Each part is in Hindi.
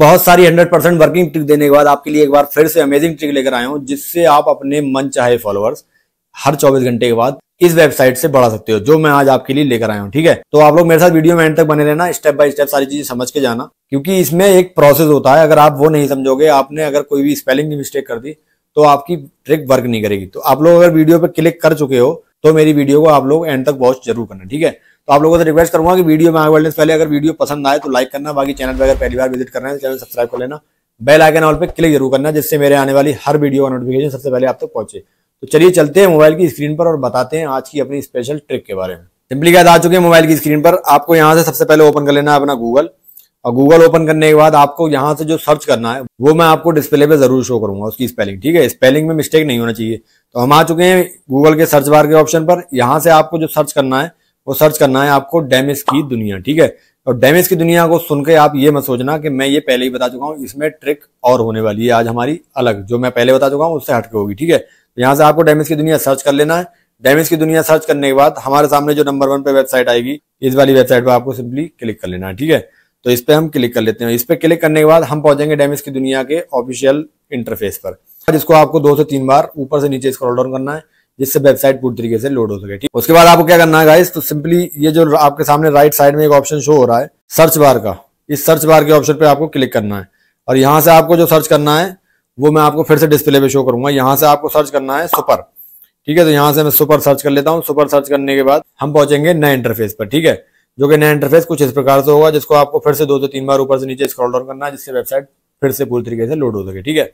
बहुत सारी 100 परसेंट वर्किंग ट्रिक देने के बाद आपके लिए एक बार फिर से अमेजिंग ट्रिक लेकर आया हूं जिससे आप अपने मन चाहे फॉलोअर्स हर 24 घंटे के बाद इस वेबसाइट से बढ़ा सकते हो जो मैं आज आपके लिए लेकर आया हूँ ठीक है तो आप लोग मेरे साथ वीडियो में एंड तक बने रहना स्टेप बाय स्टेप सारी चीजें समझ के जाना क्योंकि इसमें एक प्रोसेस होता है अगर आप वो नहीं समझोगे आपने अगर कोई भी स्पेलिंग की मिस्टेक कर दी तो आपकी ट्रिक वर्क नहीं करेगी तो आप लोग अगर वीडियो पर क्लिक कर चुके हो तो मेरी वीडियो को आप लोग एंड तक वॉच जरूर करना ठीक है तो आप लोगों से रिक्वेस्ट करूंगा कि वीडियो में आगे बढ़ने से पहले अगर वीडियो पसंद आए तो लाइक करना बाकी चैनल पर अगर पहली बार विजिट करना है तो चैनल सब्सक्राइब कर लेना बेल आइकन ऑल पर क्लिक जरूर करना जिससे मेरे आने वाली हर वीडियो का नोटिफिकेशन सबसे पहले आप तक तो पहुंचे तो चलिए चलते हैं मोबाइल की स्क्रीन पर और बताते हैं आज की अपनी स्पेशल ट्रिक के बारे में सिंपली क्या आ चुके हैं मोबाइल की स्क्रीन पर आपको यहाँ से सबसे पहले ओपन कर लेना है अपना गूगल और गूगल ओपन करने के बाद आपको यहाँ से जो सर्च करना है वो मैं आपको डिस्प्ले पे जरूर शो करूंगा उसकी स्पेलिंग ठीक है स्पेलिंग में मिस्टेक नहीं होना चाहिए तो हम आ चुके हैं गूगल के सर्च बार के ऑप्शन पर यहाँ से आपको जो सर्च करना है वो सर्च करना है आपको डैमेज की दुनिया ठीक है और डैमेज की दुनिया को सुन के आप ये मत सोचना कि मैं ये पहले ही बता चुका हूँ इसमें ट्रिक और होने वाली है आज हमारी अलग जो मैं पहले बता चुका हूँ उससे हटके होगी ठीक है तो यहाँ से आपको डैमेज की दुनिया सर्च कर लेना है डैमेज की दुनिया सर्च करने के बाद हमारे सामने जो नंबर वन पे वेबसाइट आएगी इस वाली वेबसाइट पर आपको सिंपली क्लिक कर लेना है ठीक है तो इस पर हम क्लिक कर लेते हैं इस पर क्लिक करने के बाद हम पहुंचेंगे डैमेज की दुनिया के ऑफिशियल इंटरफेस पर जिसको आपको दो से तीन बार ऊपर से नीचे स्क्रॉल डाउन करना है जिससे वेबसाइट पूरी तरीके से लोड हो सके ठीक उसके बाद आपको क्या करना है गाइस तो सिंपली ये जो आपके सामने राइट साइड में एक ऑप्शन शो हो रहा है सर्च बार का इस सर्च बार के ऑप्शन पर आपको क्लिक करना है और यहाँ से आपको जो सर्च करना है वो मैं आपको फिर से डिस्प्ले पे शो करूंगा यहाँ से आपको सर्च करना है सुपर ठीक है तो यहाँ से मैं सुपर सर्च कर लेता हूँ सुपर सर्च करने के बाद हम पहुंचेंगे नए इंटरफेस पर ठीक है जो कि नया इंटरफेस कुछ इस प्रकार से होगा जिसको आपको फिर से दो से तीन बार ऊपर से नीचे स्क्रॉल डाउन करना है जिससे वेबसाइट फिर से पूरी तरीके से लोड हो सके ठीक है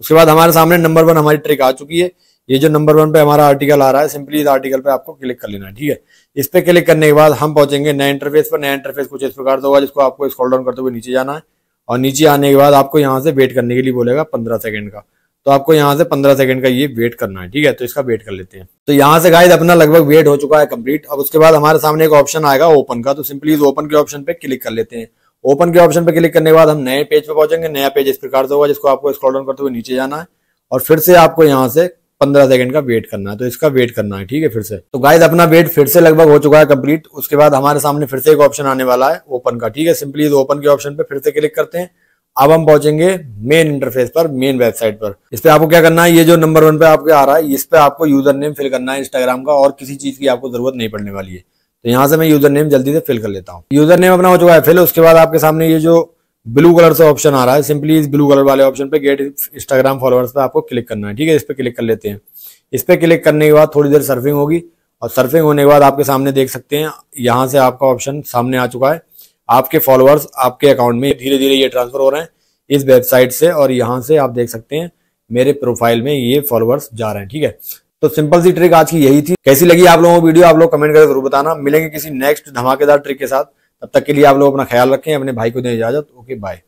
उसके बाद हमारे सामने नंबर वन हमारी ट्रिक आ चुकी है ये जो नंबर वन पे हमारा आर्टिकल आ रहा है सिंपली इस आर्टिकल पे आपको क्लिक कर लेना है ठीक है इस पे क्लिक करने के बाद हम पहुंचेंगे नए इंटरफेस पर नया इंटरफेस कुछ इस प्रकार से होगा जिसको आपको स्क्रॉल डाउन करते हुए नीचे जाना है और नीचे आने के बाद आपको यहाँ से वेट करने के लिए बोलेगा पंद्रह सेकंड का तो आपको यहाँ से पंद्रह सेकंड का ये वेट करना है ठीक है तो इसका वेट कर लेते हैं तो यहाँ से गाइड अपना लगभग वेट हो चुका है कंप्लीट अब उसके बाद हमारे सामने एक ऑप्शन आएगा ओपन का तो सिंपली इस ओपन के ऑप्शन पे क्लिक कर लेते हैं ओपन के ऑप्शन पे क्लिक करने के बाद हम नए पेज पे पहुंचेंगे नया पेज इस प्रकार से होगा जिसको आपको स्क्रॉल डाउन करते हुए नीचे जाना है और फिर से आपको यहाँ से पंद्रह सेकंड का वेट करना है तो इसका वेट करना है ठीक है फिर से तो गाइज अपना वेट फिर से लगभग हो चुका है कम्प्लीट उसके बाद हमारे सामने फिर से एक ऑप्शन आने वाला है ओपन का ठीक है सिंपली इस ओपन के ऑप्शन पे फिर से क्लिक करते हैं अब हम पहुंचेंगे मेन इंटरफेस पर मेन वेबसाइट पर इस पे आपको क्या करना है ये जो नंबर वन पे आपके आ रहा है इस पे आपको यूजर नेम फिल करना है इंस्टाग्राम का और किसी चीज की आपको जरूरत नहीं पड़ने वाली है तो यहाँ से मैं यूजर नेम जल्दी से फिल कर लेता हूँ यूजर नेम अपना हो चुका है फिल उसके बाद आपके सामने ये जो ब्लू कलर से ऑप्शन आ रहा है सिंपली इस ब्लू कलर वाले ऑप्शन पे गेट इंस्टाग्राम फॉलोअर्स पे आपको क्लिक करना है ठीक है इस पे क्लिक कर लेते हैं इस पे क्लिक करने के बाद थोड़ी देर सर्फिंग होगी और सर्फिंग होने के बाद आपके सामने देख सकते हैं यहाँ से आपका ऑप्शन सामने आ चुका है आपके फॉलोअर्स आपके अकाउंट में धीरे धीरे ये ट्रांसफर हो रहे हैं इस वेबसाइट से और यहाँ से आप देख सकते हैं मेरे प्रोफाइल में ये फॉलोअर्स जा रहे हैं ठीक है तो सिंपल सी ट्रिक आज की यही थी कैसी लगी आप लोगों को वीडियो आप लोग कमेंट करके जरूर बताना मिलेंगे किसी नेक्स्ट धमाकेदार ट्रिक के साथ तब तक के लिए आप लोग अपना ख्याल रखें अपने भाई को दें इजाजत ओके बाय